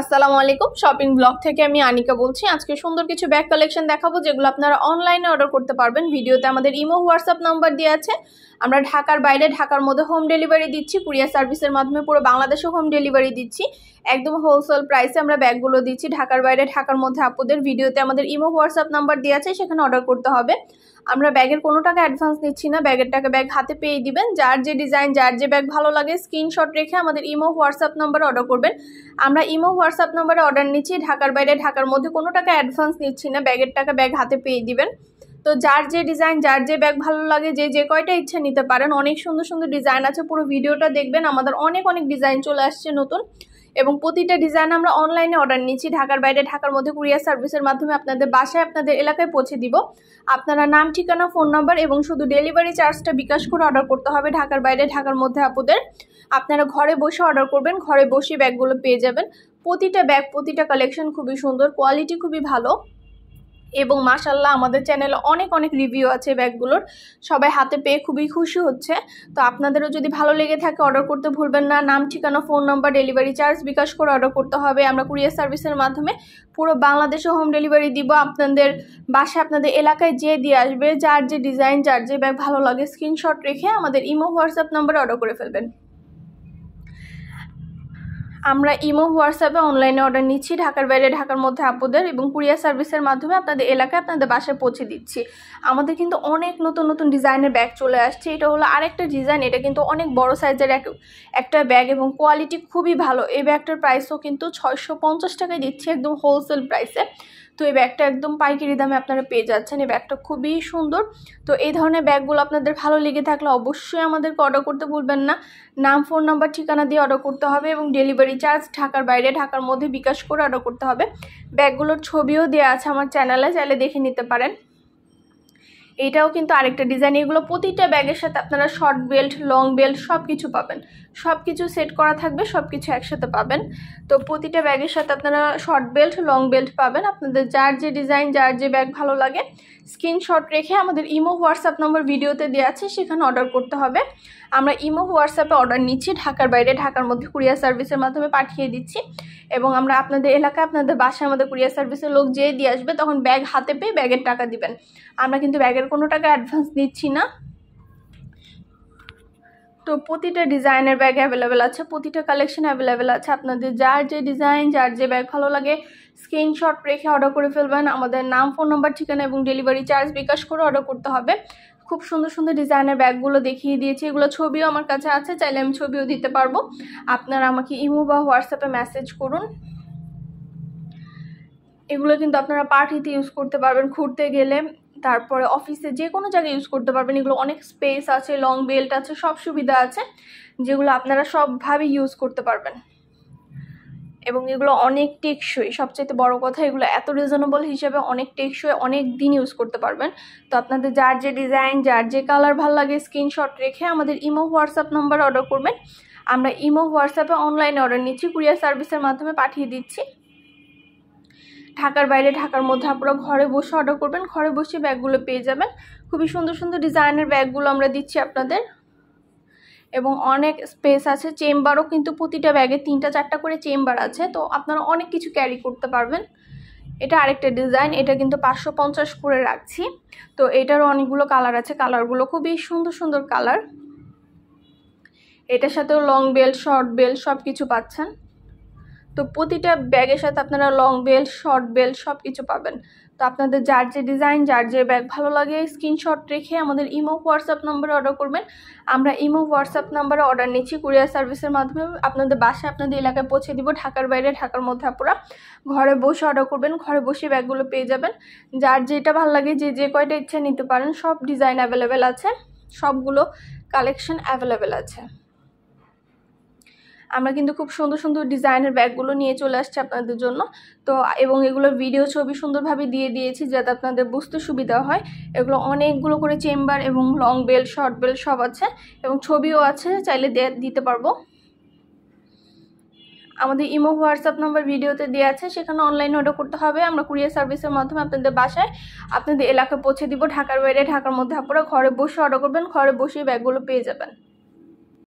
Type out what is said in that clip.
আসসালামু আলাইকুম shopping blog থেকে আমি আনিকা বলছি আজকে সুন্দর কিছু ব্যাগ কালেকশন দেখাবো যেগুলো আপনারা অনলাইনে অর্ডার করতে পারবেন ভিডিওতে আমাদের ইমো হোয়াটসঅ্যাপ নাম্বার দিয়ে আছে আমরা ঢাকার বাইরে ঢাকার মধ্যে হোম ডেলিভারি দিচ্ছি কুরিয়ার সার্ভিসের মাধ্যমে পুরো বাংলাদেশে হোম ডেলিভারি দিচ্ছি একদম হোলসেল প্রাইসে আমরা ব্যাগগুলো দিচ্ছি ঢাকার বাইরে ঢাকার মধ্যে আপুদের ভিডিওতে আমাদের ইমো হোয়াটসঅ্যাপ নাম্বার দেওয়া আছে সেখানে অর্ডার করতে হবে আমরা ব্যাগের কোনো টাকা অ্যাডভান্স নিচ্ছি না ব্যাগের টাকা ব্যাগ হাতে পেয়ে দিবেন যার যে ডিজাইন যার যে ব্যাগ ভালো লাগে স্ক্রিনশট রেখে আমাদের ইমো হোয়াটসঅ্যাপ নাম্বার অর্ডার করবেন আমরা ইমো হোয়াটসঅ্যাপ নম্বরে অর্ডার নিচ্ছি ঢাকার বাইরে ঢাকার মধ্যে কোনো টাকা অ্যাডভান্স নিচ্ছি না ব্যাগের টাকা ব্যাগ হাতে পেয়ে দিবেন তো যার যে ডিজাইন যার যে ব্যাগ ভালো লাগে যে যে কয়টা ইচ্ছা নিতে পারেন অনেক সুন্দর সুন্দর ডিজাইন আছে পুরো ভিডিওটা দেখবেন আমাদের অনেক অনেক ডিজাইন চলে আসছে নতুন এবং প্রতিটা ডিজাইন আমরা অনলাইনে অর্ডার নিচ্ছি ঢাকার বাইরে ঢাকার মধ্যে কুরিয়ার সার্ভিসের মাধ্যমে আপনাদের বাসায় আপনাদের এলাকায় পৌঁছে দিব আপনারা নাম ঠিকানা ফোন নাম্বার এবং শুধু ডেলিভারি চার্জটা বিকাশ করে অর্ডার করতে হবে ঢাকার বাইরে ঢাকার মধ্যে আপুদের আপনারা ঘরে বসে অর্ডার করবেন ঘরে বসে ব্যাগগুলো পেয়ে যাবেন প্রতিটা ব্যাগ প্রতিটা কালেকশন খুবই সুন্দর কোয়ালিটি খুবই ভালো এবং মাশাল্লাহ আমাদের চ্যানেলে অনেক অনেক রিভিউ আছে ব্যাগগুলোর সবাই হাতে পেয়ে খুবই খুশি হচ্ছে তো আপনাদেরও যদি ভালো লেগে থাকে অর্ডার করতে ভুলবেন না নাম ঠিকানা phone number delivery charge bKash করে অর্ডার করতে হবে আমরা কুরিয়ার সার্ভিসের মাধ্যমে পুরো বাংলাদেশে হোম ডেলিভারি দিব আপনাদের বাসায় আপনাদের এলাকায় যে দিয়ে আসবে যার যে ডিজাইন যার যে ব্যাগ ভালো লাগে স্ক্রিনশট রেখে আমাদের ইমো হোয়াটসঅ্যাপ নাম্বারে অর্ডার করে ফেলবেন আমরা ইমো হোয়াটসঅ্যাপে অনলাইনে অর্ডার নিচ্ছি ঢাকার বাইরে ঢাকার মধ্যে আপুদের এবং কুরিয়ার সার্ভিসের মাধ্যমে আপনাদের এলাকায় আপনাদের বাসায় পৌঁছে দিচ্ছি আমাদের কিন্তু অনেক নতুন নতুন ডিজাইনের ব্যাগ চলে আসছে এটা হলো আরেকটা ডিজাইন এটা কিন্তু অনেক বড় সাইজের এক একটা ব্যাগ এবং কোয়ালিটি খুবই ভালো এই ব্যাগটার প্রাইসও কিন্তু ছয়শো পঞ্চাশ টাকায় দিচ্ছি একদম হোলসেল প্রাইসে তো এই ব্যাগটা একদম পাইকারি দামে আপনারা পেয়ে যাচ্ছেন এই ব্যাগটা খুবই সুন্দর তো এই ধরনের ব্যাগগুলো আপনাদের ভালো লেগে থাকলে অবশ্যই আমাদেরকে অর্ডার করতে ভুলবেন না নাম ফোন নাম্বার ঠিকানা দিয়ে অর্ডার করতে হবে এবং ডেলিভারি চার্জ ঢাকার বাইরে ঢাকার মধ্যে বিকাশ করে অর্ডার করতে হবে ব্যাগগুলোর ছবিও দেওয়া আছে আমার চ্যানেলে চাইলে দেখে নিতে পারেন এটাও কিন্তু আরেকটা ডিজাইন এগুলো প্রতিটা ব্যাগের সাথে আপনারা শর্ট বেল্ট লং বেল্ট সব কিছু পাবেন সব কিছু সেট করা থাকবে সব কিছু একসাথে পাবেন তো প্রতিটা ব্যাগের সাথে আপনারা শর্ট বেল্ট লং বেল্ট পাবেন আপনাদের যার যে ডিজাইন যার যে ব্যাগ ভালো লাগে স্ক্রিনশট রেখে আমাদের ইমো হোয়াটসঅ্যাপ নম্বর ভিডিওতে দেওয়া আছে সেখানে অর্ডার করতে হবে আমরা ইমো হোয়াটসঅ্যাপে অর্ডার নিচ্ছি ঢাকার বাইরে ঢাকার মধ্যে কুরিয়ার সার্ভিসের মাধ্যমে পাঠিয়ে দিচ্ছি এবং আমরা আপনাদের এলাকায় আপনাদের বাসায় আমাদের কুরিয়ার সার্ভিসের লোক যেয়ে দিয়ে আসবে তখন ব্যাগ হাতে পেয়ে ব্যাগের টাকা দিবেন আমরা কিন্তু ব্যাগের আগের টাকা অ্যাডভান্স দিচ্ছি না তো প্রতিটা ডিজাইনের ব্যাগ অ্যাভেলেবেল আছে প্রতিটা কালেকশন অ্যাভেলেবেল আছে আপনাদের যার যে ডিজাইন যার যে ব্যাগ ভালো লাগে স্ক্রিনশট রেখে অর্ডার করে ফেলবেন আমাদের নাম ফোন নাম্বার ঠিকানা এবং ডেলিভারি চার্জ বিকাশ করে অর্ডার করতে হবে খুব সুন্দর সুন্দর ডিজাইনের ব্যাগগুলো দেখিয়ে দিয়েছি এগুলো ছবিও আমার কাছে আছে চাইলে আমি ছবিও দিতে পারবো আপনারা আমাকে ইমো বা হোয়াটসঅ্যাপে মেসেজ করুন এগুলো কিন্তু আপনারা পার্টিতে ইউজ করতে পারবেন ঘুরতে গেলে তারপরে অফিসে যে কোনো জায়গায় ইউজ করতে পারবেন এগুলো অনেক স্পেস আছে লং বেল্ট আছে সব সুবিধা আছে যেগুলো আপনারা সবভাবে ইউজ করতে পারবেন এবং এগুলো অনেক টেকসই সবচেয়ে বড় কথা এগুলো এত রিজনেবল হিসেবে অনেক টেকসই অনেক দিন ইউজ করতে পারবেন তো আপনাদের যার যে ডিজাইন যার যে কালার ভাল লাগে স্ক্রিনশট রেখে আমাদের ইমো হোয়াটসঅ্যাপ নাম্বার অর্ডার করবেন আমরা ইমো হোয়াটসঅ্যাপে অনলাইন অর্ডার নিচ্ছি কুরিয়ার সার্ভিসের মাধ্যমে পাঠিয়ে দিচ্ছি ঢাকার বাইরে ঢাকার মধ্যে আপনারা ঘরে বসে অর্ডার করবেন ঘরে বসে ব্যাগগুলো পেয়ে যাবেন খুবই সুন্দর সুন্দর ডিজাইনের ব্যাগগুলো আমরা দিচ্ছি আপনাদের এবং অনেক স্পেস আছে চেম্বারও কিন্তু প্রতিটা ব্যাগে তিনটা চারটা করে চেম্বার আছে তো আপনারা অনেক কিছু ক্যারি করতে পারবেন এটা আরেকটা ডিজাইন এটা কিন্তু পাঁচশো পঞ্চাশ করে রাখছি তো এটারও অনেকগুলো কালার আছে কালারগুলো খুবই সুন্দর সুন্দর কালার এটার সাথেও লং বেল্ট শর্ট বেল্ট সব কিছু পাচ্ছেন তো প্রতিটা ব্যাগের সাথে আপনারা লং বেল্ট শর্ট বেল্ট সব কিছু পাবেন তো আপনাদের যার যে ডিজাইন যার যে ব্যাগ ভালো লাগে স্ক্রিনশট রেখে আমাদের ইমো হোয়াটসঅ্যাপ নম্বরে অর্ডার করবেন আমরা ইমো হোয়াটসঅ্যাপ নাম্বারে অর্ডার নিচ্ছি কুরিয়ার সার্ভিসের মাধ্যমে আপনাদের বাসায় আপনাদের এলাকায় পৌঁছে দিব ঢাকার বাইরে ঢাকার মধ্যে আপনারা ঘরে বসে অর্ডার করবেন ঘরে বসে ব্যাগগুলো পেয়ে যাবেন যার যেটা ভালো লাগে যে যে কয়টা ইচ্ছা নিতে পারেন সব ডিজাইন অ্যাভেলেবেল আছে সবগুলো কালেকশন অ্যাভেলেবেল আছে আমরা কিন্তু খুব সুন্দর সুন্দর ডিজাইনের ব্যাগগুলো নিয়ে চলে আসছি আপনাদের জন্য তো এবং এগুলোর ভিডিও ছবি সুন্দরভাবে দিয়ে দিয়েছি যাতে আপনাদের বুঝতে সুবিধা হয় এগুলো অনেকগুলো করে চেম্বার এবং লং বেল শর্ট বেল সব আছে এবং ছবিও আছে চাইলে দিতে পারবো আমাদের ইমো হোয়াটসঅ্যাপ নাম্বার ভিডিওতে দেওয়া আছে সেখানে অনলাইন অর্ডার করতে হবে আমরা কুরিয়ার সার্ভিসের মাধ্যমে আপনাদের বাসায় আপনাদের এলাকায় পৌঁছে দিব ঢাকার বাইরে ঢাকার মধ্যে আপনারা ঘরে বসে অর্ডার করবেন ঘরে বসেই ব্যাগগুলো পেয়ে যাবেন